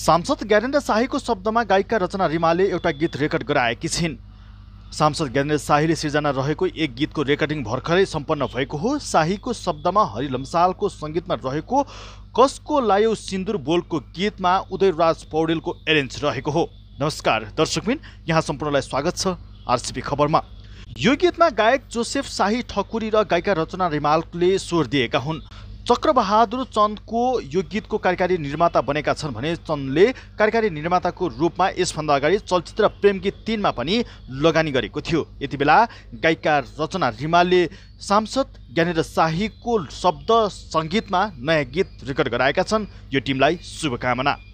सांसद ज्ञानेन्द्र शाहीको शब्दमा गायिका रचना रिमाले एउटा गीत रेकर्ड गराएकी छिन् सांसद ज्ञानेन्द्र शाहीले सिर्जना रहेको एक गीतको रेकर्डिङ भर्खरै सम्पन्न भएको हो शाहीको शब्दमा हरि हरिलम्सालको सङ्गीतमा रहेको कसको लायो सिन्दुर बोलको गीतमा उदय राज पौडेलको एरेन्ज रहेको हो नमस्कार दर्शकबिन यहाँ सम्पूर्णलाई स्वागत छ आरसिपी खबरमा यो गीतमा गायक जोसेफ शाही ठकुरी र गायिका रचना रिमालले स्वर दिएका हुन् चक्रबहादुर चन्दको यो गीतको कार्यकारी निर्माता बनेका छन् भने चन्दले कार्यकारी निर्माताको रूपमा यसभन्दा अगाडि चलचित्र प्रेम गीत तिनमा पनि लगानी गरेको थियो यति बेला गायिका रचना रिमालले सांसद ज्ञानेन्द्र शाहीको शब्द सङ्गीतमा नयाँ गीत रेकर्ड गराएका छन् यो टिमलाई शुभकामना